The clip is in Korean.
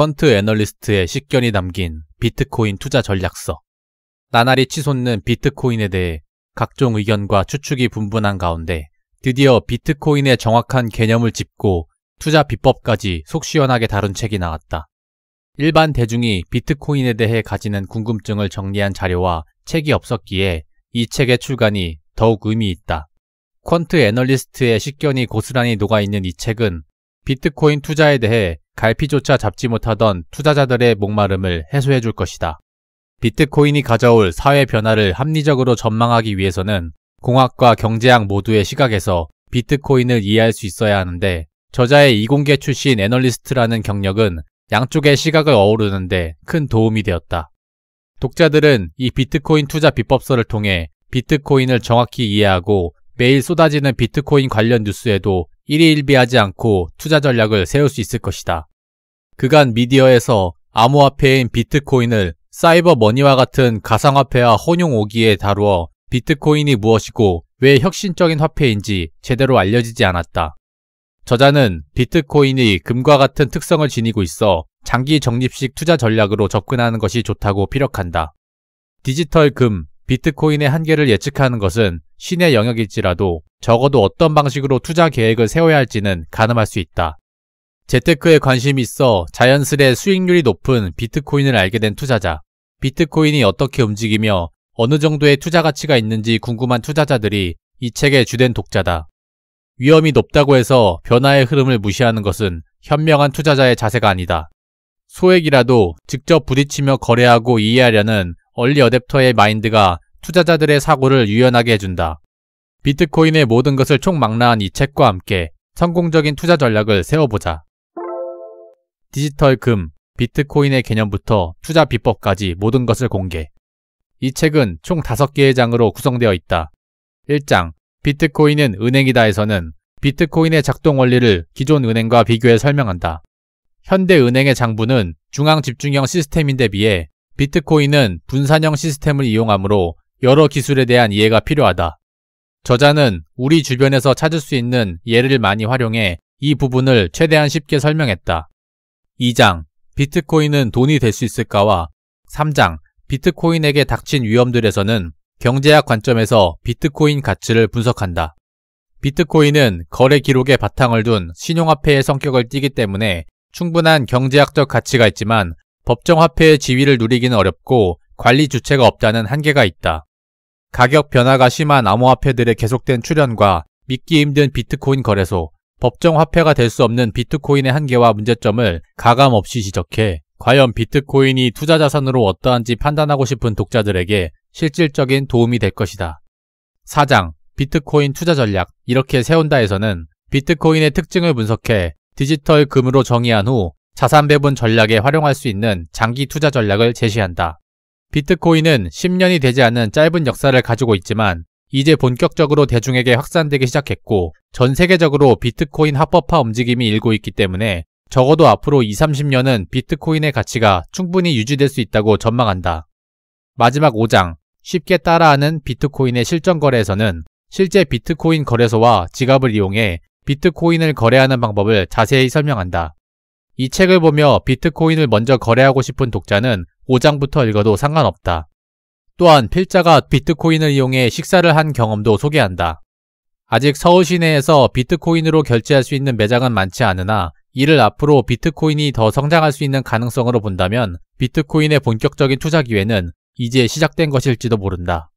퀀트 애널리스트의 식견이 담긴 비트코인 투자 전략서. 나날이 치솟는 비트코인에 대해 각종 의견과 추측이 분분한 가운데 드디어 비트코인의 정확한 개념을 짚고 투자 비법까지 속 시원하게 다룬 책이 나왔다. 일반 대중이 비트코인에 대해 가지는 궁금증을 정리한 자료와 책이 없었기에 이 책의 출간이 더욱 의미 있다. 퀀트 애널리스트의 식견이 고스란히 녹아있는 이 책은 비트코인 투자에 대해 갈피조차 잡지 못하던 투자자들의 목마름을 해소해 줄 것이다. 비트코인이 가져올 사회 변화를 합리적으로 전망하기 위해서는 공학과 경제학 모두의 시각에서 비트코인을 이해할 수 있어야 하는데 저자의 이공계 출신 애널리스트라는 경력은 양쪽의 시각을 어우르는데 큰 도움이 되었다. 독자들은 이 비트코인 투자 비법서를 통해 비트코인을 정확히 이해하고 매일 쏟아지는 비트코인 관련 뉴스에도 일희일비하지 않고 투자 전략을 세울 수 있을 것이다. 그간 미디어에서 암호화폐인 비트코인을 사이버 머니와 같은 가상화폐와 혼용 오기에 다루어 비트코인이 무엇이고 왜 혁신적인 화폐인지 제대로 알려지지 않았다. 저자는 비트코인이 금과 같은 특성을 지니고 있어 장기 적립식 투자 전략으로 접근하는 것이 좋다고 피력한다. 디지털 금, 비트코인의 한계를 예측하는 것은 신의 영역일지라도 적어도 어떤 방식으로 투자 계획을 세워야 할지는 가늠할 수 있다. 재테크에 관심이 있어 자연스레 수익률이 높은 비트코인을 알게 된 투자자. 비트코인이 어떻게 움직이며 어느 정도의 투자 가치가 있는지 궁금한 투자자들이 이 책의 주된 독자다. 위험이 높다고 해서 변화의 흐름을 무시하는 것은 현명한 투자자의 자세가 아니다. 소액이라도 직접 부딪히며 거래하고 이해하려는 얼리 어댑터의 마인드가 투자자들의 사고를 유연하게 해준다. 비트코인의 모든 것을 총망라한 이 책과 함께 성공적인 투자 전략을 세워보자. 디지털 금, 비트코인의 개념부터 투자 비법까지 모든 것을 공개. 이 책은 총 5개의 장으로 구성되어 있다. 1장 비트코인은 은행이다에서는 비트코인의 작동 원리를 기존 은행과 비교해 설명한다. 현대 은행의 장부는 중앙 집중형 시스템인데 비해 비트코인은 분산형 시스템을 이용하므로 여러 기술에 대한 이해가 필요하다. 저자는 우리 주변에서 찾을 수 있는 예를 많이 활용해 이 부분을 최대한 쉽게 설명했다. 2장 비트코인은 돈이 될 수 있을까와 3장 비트코인에게 닥친 위험들에서는 경제학 관점에서 비트코인 가치를 분석한다. 비트코인은 거래 기록에 바탕을 둔 신용화폐의 성격을 띠기 때문에 충분한 경제학적 가치가 있지만 법정화폐의 지위를 누리기는 어렵고 관리 주체가 없다는 한계가 있다. 가격 변화가 심한 암호화폐들의 계속된 출현과 믿기 힘든 비트코인 거래소, 법정 화폐가 될 수 없는 비트코인의 한계와 문제점을 가감 없이 지적해 과연 비트코인이 투자 자산으로 어떠한지 판단하고 싶은 독자들에게 실질적인 도움이 될 것이다. 4장 비트코인 투자 전략 이렇게 세운다에서는 비트코인의 특징을 분석해 디지털 금으로 정의한 후 자산 배분 전략에 활용할 수 있는 장기 투자 전략을 제시한다. 비트코인은 10년이 되지 않은 짧은 역사를 가지고 있지만 이제 본격적으로 대중에게 확산되기 시작했고 전 세계적으로 비트코인 합법화 움직임이 일고 있기 때문에 적어도 앞으로 2, 30년은 비트코인의 가치가 충분히 유지될 수 있다고 전망한다. 마지막 5장 쉽게 따라하는 비트코인의 실전 거래에서는 실제 비트코인 거래소와 지갑을 이용해 비트코인을 거래하는 방법을 자세히 설명한다. 이 책을 보며 비트코인을 먼저 거래하고 싶은 독자는 5장부터 읽어도 상관없다. 또한 필자가 비트코인을 이용해 식사를 한 경험도 소개한다. 아직 서울 시내에서 비트코인으로 결제할 수 있는 매장은 많지 않으나 이를 앞으로 비트코인이 더 성장할 수 있는 가능성으로 본다면 비트코인의 본격적인 투자 기회는 이제 시작된 것일지도 모른다.